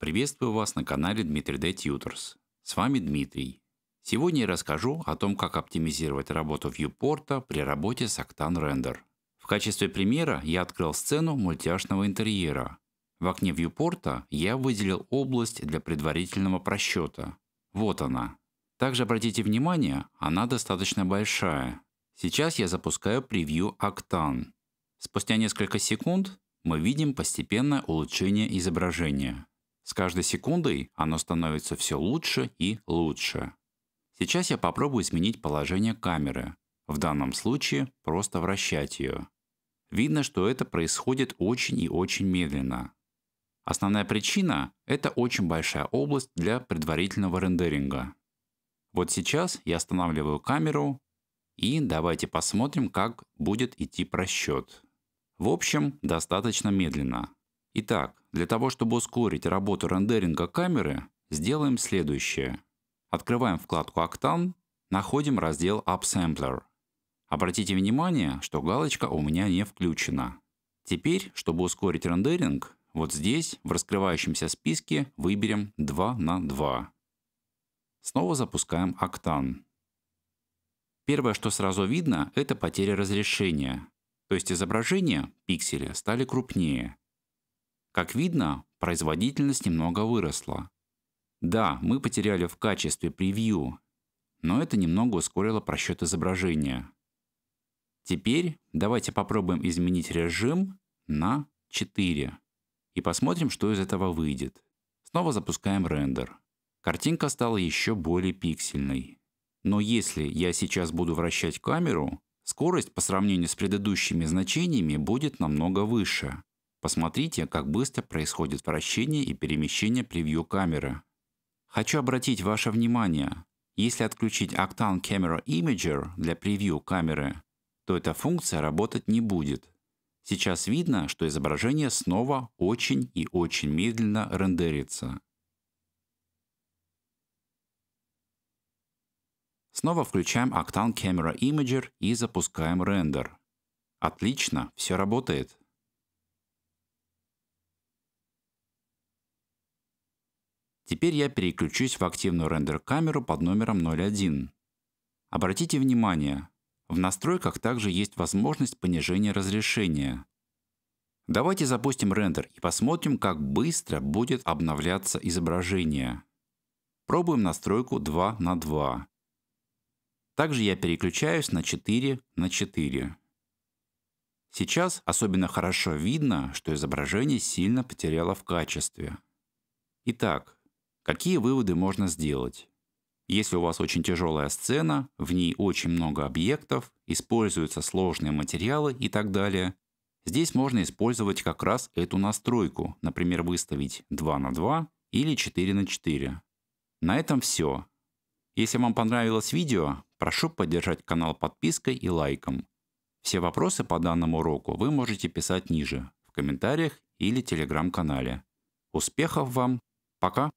Приветствую вас на канале Дмитрий D. Tutors. С вами Дмитрий. Сегодня я расскажу о том, как оптимизировать работу вьюпорта при работе с Octane Render. В качестве примера я открыл сцену мультяшного интерьера. В окне вьюпорта я выделил область для предварительного просчета. Вот она. Также обратите внимание, она достаточно большая. Сейчас я запускаю превью Octane. Спустя несколько секунд мы видим постепенное улучшение изображения. С каждой секундой оно становится все лучше и лучше. Сейчас я попробую изменить положение камеры. В данном случае просто вращать ее. Видно, что это происходит очень и очень медленно. Основная причина – это очень большая область для предварительного рендеринга. Вот сейчас я останавливаю камеру и давайте посмотрим, как будет идти просчет. В общем, достаточно медленно. Итак, для того, чтобы ускорить работу рендеринга камеры, сделаем следующее. Открываем вкладку «Октан», находим раздел «Upsampler». Обратите внимание, что галочка у меня не включена. Теперь, чтобы ускорить рендеринг, вот здесь, в раскрывающемся списке, выберем 2 на 2. Снова запускаем «Октан». Первое, что сразу видно, это потеря разрешения. То есть изображение, пиксели, стали крупнее, как видно, производительность немного выросла. Да, мы потеряли в качестве превью, но это немного ускорило просчет изображения. Теперь давайте попробуем изменить режим на 4 и посмотрим, что из этого выйдет. Снова запускаем рендер. Картинка стала еще более пиксельной. Но если я сейчас буду вращать камеру, скорость по сравнению с предыдущими значениями будет намного выше. Посмотрите, как быстро происходит вращение и перемещение превью камеры. Хочу обратить ваше внимание, если отключить Octane Camera Imager для превью камеры, то эта функция работать не будет. Сейчас видно, что изображение снова очень и очень медленно рендерится. Снова включаем Octane Camera Imager и запускаем рендер. Отлично, все работает. Теперь я переключусь в активную рендер-камеру под номером 01. Обратите внимание, в настройках также есть возможность понижения разрешения. Давайте запустим рендер и посмотрим, как быстро будет обновляться изображение. Пробуем настройку 2 на 2. Также я переключаюсь на 4 на 4. Сейчас особенно хорошо видно, что изображение сильно потеряло в качестве. Итак, Какие выводы можно сделать? Если у вас очень тяжелая сцена, в ней очень много объектов, используются сложные материалы и так далее, здесь можно использовать как раз эту настройку, например, выставить 2 на 2 или 4 на 4. На этом все. Если вам понравилось видео, прошу поддержать канал подпиской и лайком. Все вопросы по данному уроку вы можете писать ниже, в комментариях или телеграм-канале. Успехов вам! Пока!